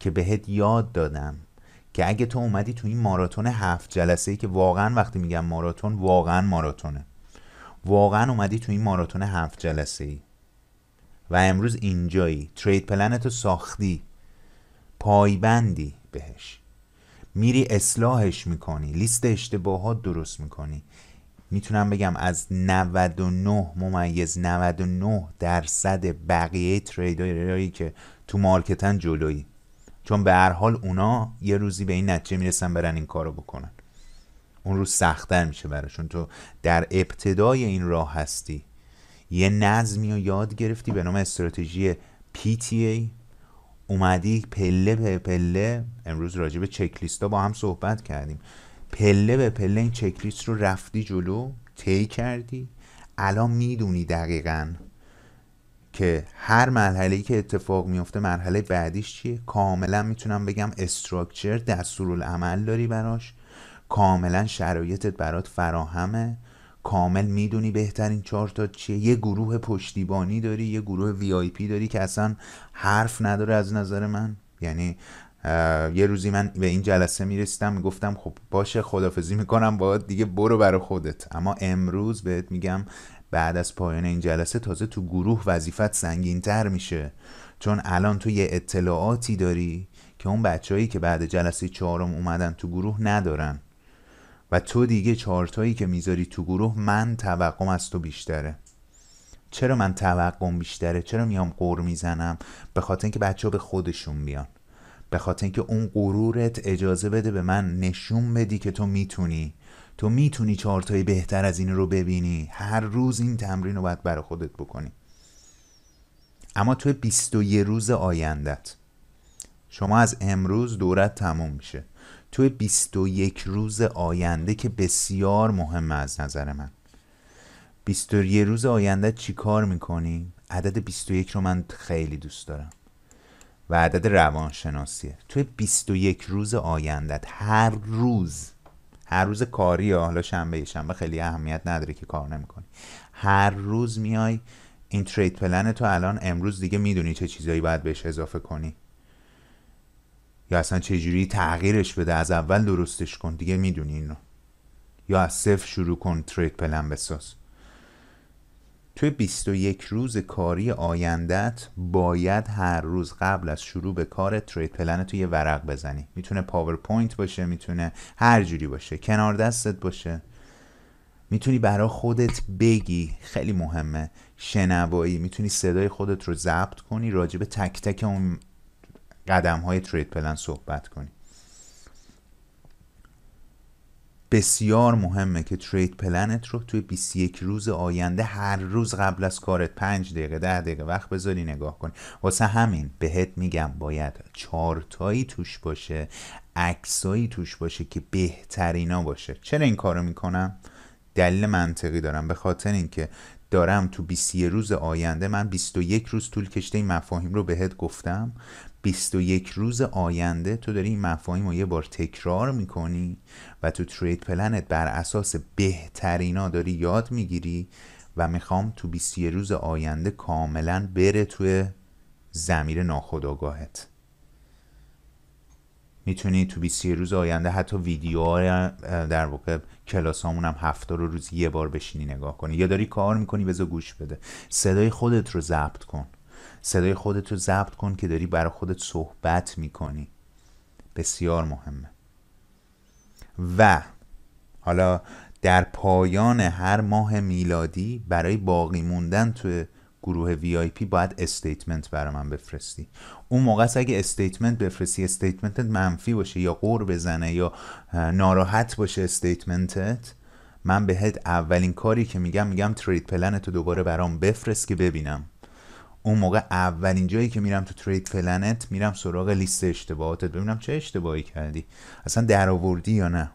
A: که بهت یاد دادم که اگه تو اومدی تو این ماراتون هفت جلسه ای که واقعا وقتی میگم ماراتون واقعا ماراتونه واقعا اومدی تو این ماراتون هفت جلسه ای و امروز اینجایی ترید پلنتو ساختی پایبندی بهش میری اصلاحش میکنی لیست اشتباهات درست میکنی میتونم بگم از 99 ممیز 99 درصد بقیه تریدرایی که تو مارکتن جلویی چون به هر حال اونا یه روزی به این نتیجه میرسن برن این کارو بکنن اون روز سختتر میشه براشون تو در ابتدای این راه هستی یه نظمی رو یاد گرفتی به نام استراتژی PTA اومدی پله به پله امروز راجع به چک لیستا با هم صحبت کردیم پله به پله این چکلیست رو رفتی جلو طی کردی الان میدونی دقیقا که هر مرحله ای که اتفاق میفته مرحله بعدیش چیه کاملا میتونم بگم استراکچر دستورالعمل داری براش کاملا شرایطت برات فراهمه کامل میدونی بهترین چهار تا چیه یه گروه پشتیبانی داری یه گروه وی آی پی داری که اصلا حرف نداره از نظر من یعنی یه روزی من به این جلسه میرسیدم میگفتم خب باشه خدافزی میکنم با دیگه برو برا خودت اما امروز بهت میگم بعد از پایان این جلسه تازه تو گروه وظیفت تر میشه چون الان تو یه اطلاعاتی داری که اون بچههایی که بعد جلسه چهارم اومدن تو گروه ندارن و تو دیگه چارتایی که میذاری تو گروه من توقم از تو بیشتره چرا من توقم بیشتره چرا میام قور میزنم به خاطر اینکه بچه ها به خودشون بیان به خاطر اینکه اون غرورت اجازه بده به من نشون بدی که تو میتونی تو میتونی چارتای بهتر از این رو ببینی هر روز این تمرین رو باید برای خودت بکنی اما تو 21 روز آیندت شما از امروز دورت تموم میشه تو 21 روز آینده که بسیار مهمه از نظر من 21 روز آینده چی کار میکنی؟ عدد 21 رو من خیلی دوست دارم و عدد روانشناسیه توی 21 روز آیندت هر روز هر روز کاری حالا شنبه شنبه خیلی اهمیت نداره که کار نمیکنی هر روز میای این ترید پلن تو الان امروز دیگه میدونی چه چیزایی باید بهش اضافه کنی یا اصلا جوری تغییرش بده از اول درستش کن دیگه میدونی اینو یا از صفر شروع کن ترید پلن بساز توی 21 روز کاری آیندت باید هر روز قبل از شروع به کار ترید پلن یه ورق بزنی میتونه پاورپوینت باشه میتونه هر جوری باشه کنار دستت باشه میتونی برای خودت بگی خیلی مهمه شنوایی میتونی صدای خودت رو ضبط کنی راجب تک تک اون قدم های ترید پلن صحبت کنی بسیار مهمه که ترید پلنت رو توی 21 روز آینده هر روز قبل از کارت 5 دقیقه 10 دقیقه وقت بذاری نگاه کنی واسه همین بهت میگم باید چارتایی توش باشه عکسایی توش باشه که بهترینا باشه چرا این کارو میکنم دلیل منطقی دارم به خاطر اینکه دارم تو 21 روز آینده من 21 روز طول کشته این مفاهیم رو بهت گفتم 21 روز آینده تو داری این مفاهیم رو یه بار تکرار میکنی و تو ترید پلنت بر اساس بهترینا داری یاد میگیری و میخوام تو بیستی روز آینده کاملا بره توی زمیر ناخداگاهت میتونی تو بیستی روز آینده حتی ویدیوها در واقع کلاسامون هم هفته رو روز یه بار بشینی نگاه کنی یا داری کار میکنی بذار گوش بده صدای خودت رو ضبط کن صدای خودت رو ضبط کن که داری برای خودت صحبت میکنی بسیار مهمه و حالا در پایان هر ماه میلادی برای باقی موندن تو گروه وی آی باید استیتمنت برای من بفرستی اون موقع اگه استیتمنت بفرستی استیتمنتت منفی باشه یا قور بزنه یا ناراحت باشه استیتمنتت من بهت اولین کاری که میگم میگم ترید پلنتو دوباره برام بفرست که ببینم اون موقع اولین جایی که میرم تو ترید پلنت میرم سراغ لیست اشتباهاتت ببینم چه اشتباهی کردی اصلا درآوردی یا نه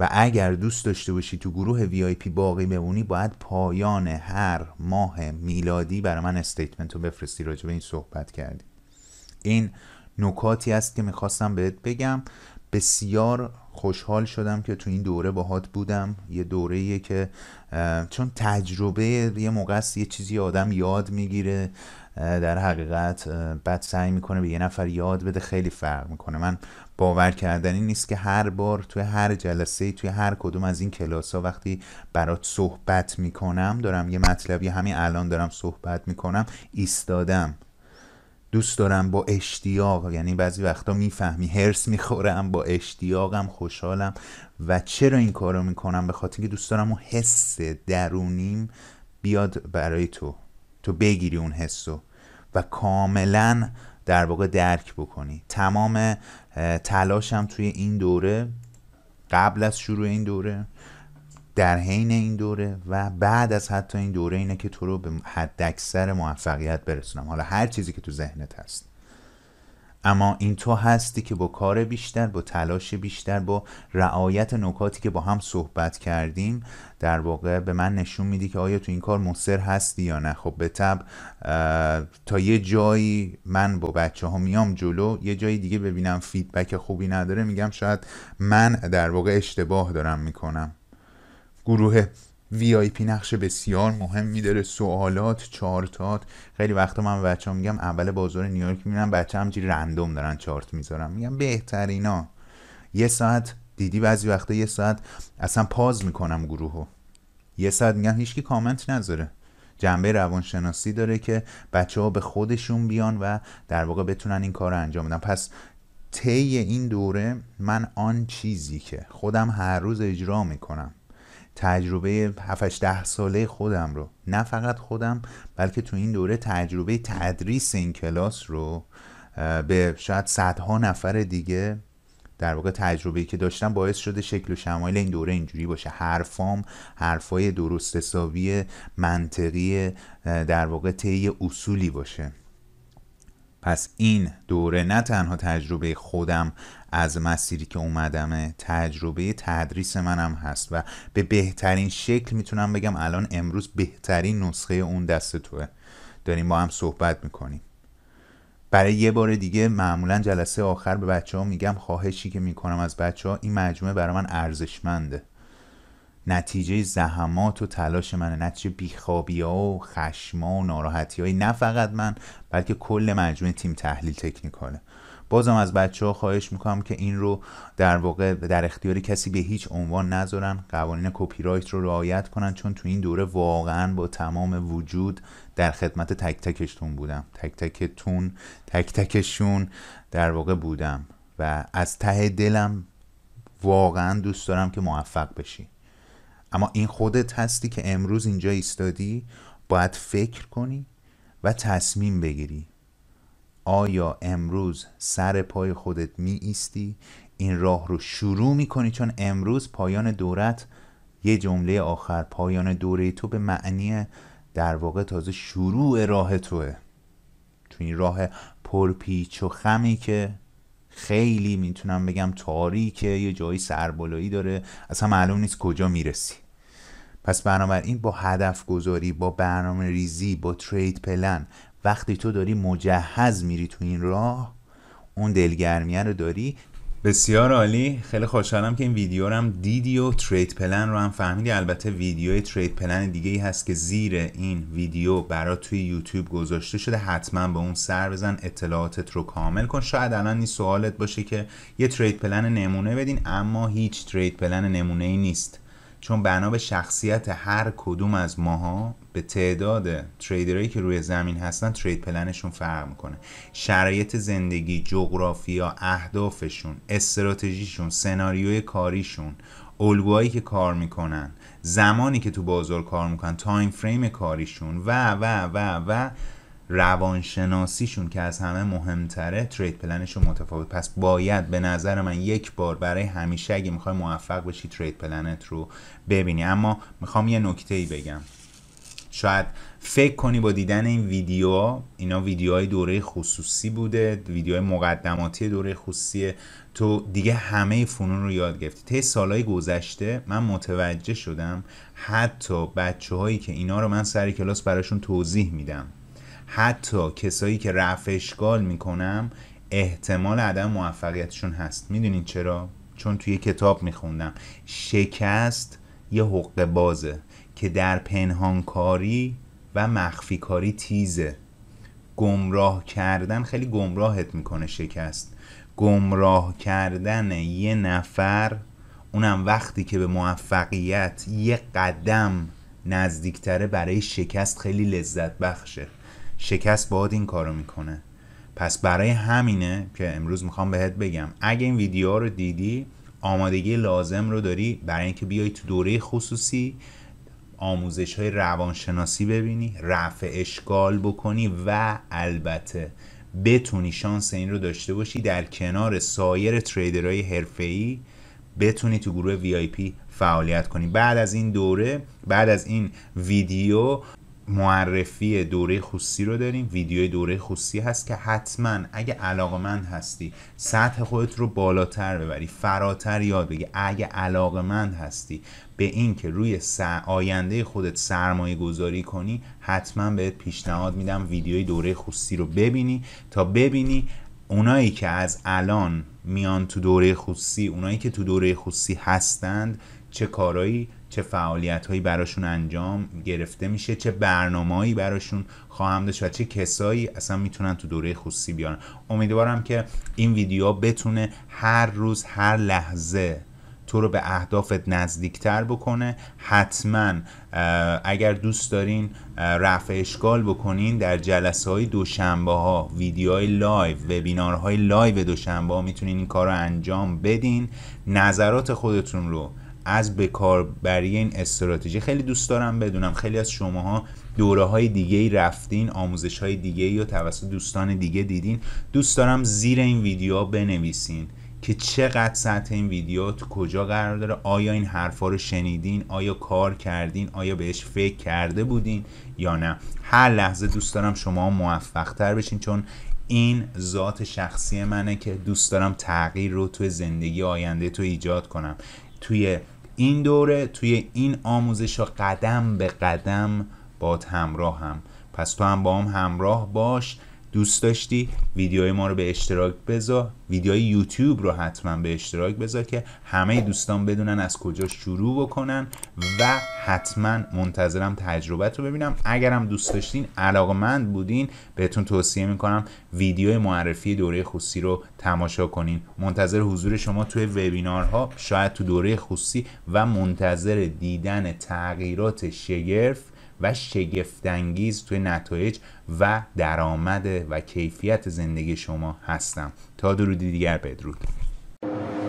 A: و اگر دوست داشته باشی تو گروه وی آی پی باقی بمونی باید پایان هر ماه میلادی برای من استیتمنت رو بفرستی راجع به این صحبت کردی این نکاتی است که میخواستم بهت بگم بسیار خوشحال شدم که تو این دوره باهات بودم یه دوره که چون تجربه یه موقع است یه چیزی آدم یاد میگیره در حقیقت بعد سعی میکنه به یه نفر یاد بده خیلی فرق میکنه من باور کردنی نیست که هر بار توی هر جلسه توی هر کدوم از این کلاس ها وقتی برات صحبت میکنم دارم یه مطلبی همین الان دارم صحبت میکنم ایستادم دوست دارم با اشتیاق یعنی بعضی وقتا میفهمی هرس میخورم با اشتیاقم خوشحالم و چرا این کار رو میکنم به خاطر اینکه دوست دارم اون حس درونیم بیاد برای تو تو بگیری اون حس رو و کاملا در واقع درک بکنی تمام تلاشم توی این دوره قبل از شروع این دوره در حین این دوره و بعد از حتی این دوره اینه که تو رو به حد اکثر موفقیت برسونم حالا هر چیزی که تو ذهنت هست اما این تو هستی که با کار بیشتر با تلاش بیشتر با رعایت نکاتی که با هم صحبت کردیم در واقع به من نشون میدی که آیا تو این کار مصر هستی یا نه خب به تب تا یه جایی من با بچه ها میام جلو یه جایی دیگه ببینم فیدبک خوبی نداره میگم شاید من در واقع اشتباه دارم میکنم گروه پی نقش بسیار مهم داره سوالات چارتات خیلی وقتا من بچه میگم اول بازار نیویورک میبینم بچه همجی رندوم دارن چارت میذارم میگم بهترینا یه ساعت دیدی بعضی وقتا یه ساعت اصلا پاز میکنم گروهو یه ساعت میگم هیچکی کامنت نذاره جنبه روانشناسی داره که بچه ها به خودشون بیان و در واقع بتونن این کار رو انجام بدن پس طی این دوره من آن چیزی که خودم هر روز اجرا میکنم تجربه 7 ده ساله خودم رو نه فقط خودم بلکه تو این دوره تجربه تدریس این کلاس رو به شاید صدها نفر دیگه در واقع تجربه‌ای که داشتم باعث شده شکل و شمایل این دوره اینجوری باشه حرفام حرفای درست حسابی منطقی در واقع طی اصولی باشه پس این دوره نه تنها تجربه خودم از مسیری که اومدمه تجربه تدریس منم هست و به بهترین شکل میتونم بگم الان امروز بهترین نسخه اون دست توه داریم با هم صحبت میکنیم برای یه بار دیگه معمولا جلسه آخر به بچه ها میگم خواهشی که میکنم از بچه ها این مجموعه برای من ارزشمنده نتیجه زحمات و تلاش منه نتیجه بیخوابی ها و خشما و ناراحتی های نه فقط من بلکه کل مجموعه تیم تحلیل تکنیکاله بازم از بچه ها خواهش میکنم که این رو در واقع در اختیار کسی به هیچ عنوان نذارن قوانین کپی رایت رو رعایت کنن چون تو این دوره واقعا با تمام وجود در خدمت تک تکشتون بودم تک تکتون تک تکشون در واقع بودم و از ته دلم واقعا دوست دارم که موفق بشی اما این خودت هستی که امروز اینجا ایستادی باید فکر کنی و تصمیم بگیری آیا امروز سر پای خودت می این راه رو شروع می کنی چون امروز پایان دورت یه جمله آخر پایان دوره تو به معنی در واقع تازه شروع راه توه تو این راه پرپیچ و خمی که خیلی میتونم بگم تاریکه یه جایی سربالایی داره اصلا معلوم نیست کجا میرسی پس بنابراین با هدف گذاری با برنامه ریزی با ترید پلن وقتی تو داری مجهز میری تو این راه اون دلگرمیه رو داری بسیار عالی خیلی خوشحالم که این ویدیو رو هم دیدی و ترید پلن رو هم فهمیدی البته ویدیوی ترید پلن دیگه ای هست که زیر این ویدیو برات توی یوتیوب گذاشته شده حتما به اون سر بزن اطلاعاتت رو کامل کن شاید الان این سوالت باشه که یه ترید پلن نمونه بدین اما هیچ ترید پلن نمونه ای نیست چون بنا به شخصیت هر کدوم از ماها به تعداد تریدرایی که روی زمین هستن ترید پلنشون فرق میکنه شرایط زندگی جغرافیا اهدافشون استراتژیشون سناریوی کاریشون الگوهایی که کار میکنن زمانی که تو بازار کار میکنن تایم فریم کاریشون و و و و, و روانشناسیشون که از همه مهمتره ترید پلنشون متفاوت پس باید به نظر من یک بار برای همیشه اگه میخوای موفق بشی ترید پلنت رو ببینی اما میخوام یه نکته ای بگم شاید فکر کنی با دیدن این ویدیو اینا ویدیوهای دوره خصوصی بوده ویدیوهای مقدماتی دوره خصوصی تو دیگه همه فنون رو یاد گرفتی طی سالهای گذشته من متوجه شدم حتی بچه هایی که اینا رو من سر کلاس براشون توضیح میدم حتی کسایی که رفع اشکال میکنم احتمال عدم موفقیتشون هست میدونین چرا چون توی کتاب میخوندم شکست یه حق بازه که در پنهانکاری و مخفیکاری تیزه گمراه کردن خیلی گمراهت میکنه شکست گمراه کردن یه نفر اونم وقتی که به موفقیت یه قدم نزدیکتره برای شکست خیلی لذت بخشه شکست باید این کارو میکنه پس برای همینه که امروز میخوام بهت بگم اگه این ویدیو رو دیدی آمادگی لازم رو داری برای اینکه بیای تو دوره خصوصی آموزش های روانشناسی ببینی رفع اشکال بکنی و البته بتونی شانس این رو داشته باشی در کنار سایر تریدرهای حرفه‌ای بتونی تو گروه VIP فعالیت کنی بعد از این دوره بعد از این ویدیو معرفی دوره خصوصی رو داریم ویدیوی دوره خصوصی هست که حتما اگه علاقمند هستی سطح خودت رو بالاتر ببری فراتر یاد بگی اگه علاقمند هستی به این که روی آینده خودت سرمایه گذاری کنی حتما بهت پیشنهاد میدم ویدیوی دوره خصوصی رو ببینی تا ببینی اونایی که از الان میان تو دوره خصوصی اونایی که تو دوره خصوصی هستند چه کارایی چه فعالیت هایی براشون انجام گرفته میشه چه برنامه‌ای براشون خواهم داشت و چه کسایی اصلا میتونن تو دوره خصوصی بیارن امیدوارم که این ویدیو بتونه هر روز هر لحظه تو رو به اهدافت نزدیکتر بکنه حتما اگر دوست دارین رفع اشکال بکنین در جلسه های دوشنبه ها ویدیوهای لایو وبینارهای لایو دوشنبه ها میتونین این کار رو انجام بدین نظرات خودتون رو از بکاربری این استراتژی خیلی دوست دارم بدونم خیلی از شماها دوره های دیگه ای رفتین آموزش های دیگه ای یا توسط دوستان دیگه دیدین دوست دارم زیر این ویدیو بنویسین که چقدر سطح این ویدیو تو کجا قرار داره آیا این حرفا رو شنیدین آیا کار کردین آیا بهش فکر کرده بودین یا نه هر لحظه دوست دارم شما موفق تر بشین چون این ذات شخصی منه که دوست دارم تغییر رو توی زندگی آینده تو ایجاد کنم توی این دوره توی این آموزش ها قدم به قدم با همراه هم پس تو هم با هم همراه باش دوست داشتی ویدیوهای ما رو به اشتراک بذار ویدیوهای یوتیوب رو حتما به اشتراک بذار که همه دوستان بدونن از کجا شروع بکنن و حتما منتظرم تجربت رو ببینم اگرم دوست داشتین علاقمند بودین بهتون توصیه میکنم ویدیو معرفی دوره خصوصی رو تماشا کنین منتظر حضور شما توی وبینارها شاید تو دوره خصوصی و منتظر دیدن تغییرات شگرف و شگفتانگیز توی نتایج و درآمد و کیفیت زندگی شما هستم تا درودی دیگر بدرود